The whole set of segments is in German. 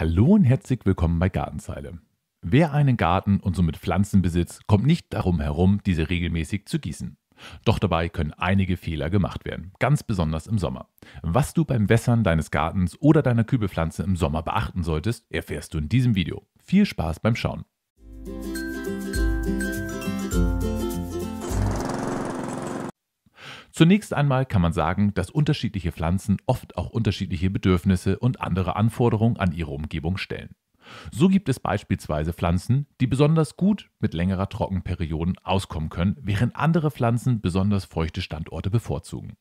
Hallo und herzlich willkommen bei Gartenzeile. Wer einen Garten und somit Pflanzen besitzt, kommt nicht darum herum, diese regelmäßig zu gießen. Doch dabei können einige Fehler gemacht werden, ganz besonders im Sommer. Was du beim Wässern deines Gartens oder deiner Kübelpflanze im Sommer beachten solltest, erfährst du in diesem Video. Viel Spaß beim Schauen. Zunächst einmal kann man sagen, dass unterschiedliche Pflanzen oft auch unterschiedliche Bedürfnisse und andere Anforderungen an ihre Umgebung stellen. So gibt es beispielsweise Pflanzen, die besonders gut mit längerer Trockenperioden auskommen können, während andere Pflanzen besonders feuchte Standorte bevorzugen.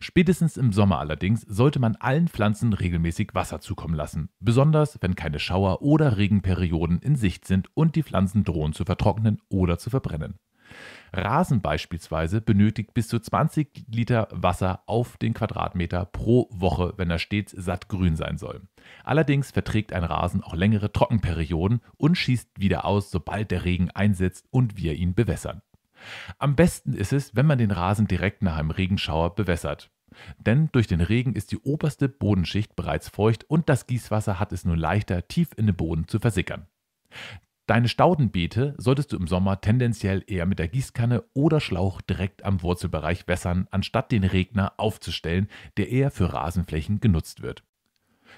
Spätestens im Sommer allerdings sollte man allen Pflanzen regelmäßig Wasser zukommen lassen, besonders wenn keine Schauer- oder Regenperioden in Sicht sind und die Pflanzen drohen zu vertrocknen oder zu verbrennen. Rasen beispielsweise benötigt bis zu 20 Liter Wasser auf den Quadratmeter pro Woche, wenn er stets sattgrün sein soll. Allerdings verträgt ein Rasen auch längere Trockenperioden und schießt wieder aus, sobald der Regen einsetzt und wir ihn bewässern. Am besten ist es, wenn man den Rasen direkt nach einem Regenschauer bewässert. Denn durch den Regen ist die oberste Bodenschicht bereits feucht und das Gießwasser hat es nun leichter, tief in den Boden zu versickern. Deine Staudenbeete solltest du im Sommer tendenziell eher mit der Gießkanne oder Schlauch direkt am Wurzelbereich wässern, anstatt den Regner aufzustellen, der eher für Rasenflächen genutzt wird.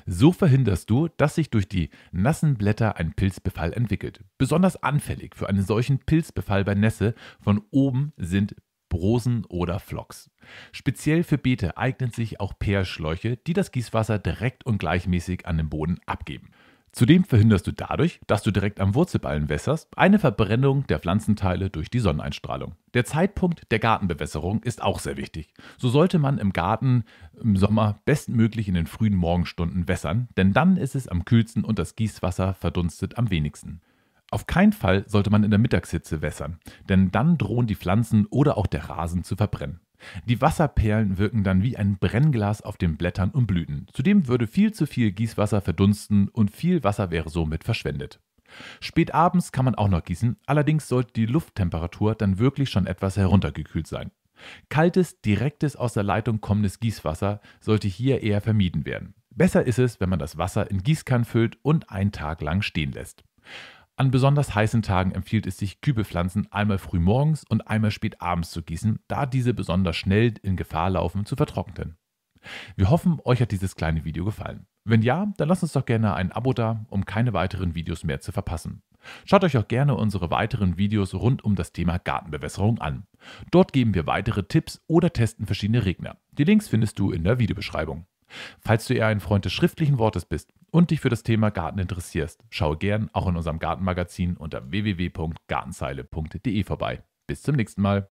So verhinderst du, dass sich durch die nassen Blätter ein Pilzbefall entwickelt. Besonders anfällig für einen solchen Pilzbefall bei Nässe von oben sind Brosen oder Flocks. Speziell für Beete eignen sich auch Peerschläuche, die das Gießwasser direkt und gleichmäßig an den Boden abgeben. Zudem verhinderst du dadurch, dass du direkt am Wurzelballen wässerst, eine Verbrennung der Pflanzenteile durch die Sonneneinstrahlung. Der Zeitpunkt der Gartenbewässerung ist auch sehr wichtig. So sollte man im Garten im Sommer bestmöglich in den frühen Morgenstunden wässern, denn dann ist es am kühlsten und das Gießwasser verdunstet am wenigsten. Auf keinen Fall sollte man in der Mittagshitze wässern, denn dann drohen die Pflanzen oder auch der Rasen zu verbrennen. Die Wasserperlen wirken dann wie ein Brennglas auf den Blättern und Blüten. Zudem würde viel zu viel Gießwasser verdunsten und viel Wasser wäre somit verschwendet. Spät abends kann man auch noch gießen, allerdings sollte die Lufttemperatur dann wirklich schon etwas heruntergekühlt sein. Kaltes, direktes aus der Leitung kommendes Gießwasser sollte hier eher vermieden werden. Besser ist es, wenn man das Wasser in Gießkannen füllt und einen Tag lang stehen lässt. An besonders heißen Tagen empfiehlt es sich, Kübelpflanzen einmal früh morgens und einmal spät abends zu gießen, da diese besonders schnell in Gefahr laufen zu vertrocknen. Wir hoffen, euch hat dieses kleine Video gefallen. Wenn ja, dann lasst uns doch gerne ein Abo da, um keine weiteren Videos mehr zu verpassen. Schaut euch auch gerne unsere weiteren Videos rund um das Thema Gartenbewässerung an. Dort geben wir weitere Tipps oder testen verschiedene Regner. Die Links findest du in der Videobeschreibung. Falls du eher ein Freund des schriftlichen Wortes bist, und dich für das Thema Garten interessierst, schau gern auch in unserem Gartenmagazin unter www.gartenzeile.de vorbei. Bis zum nächsten Mal.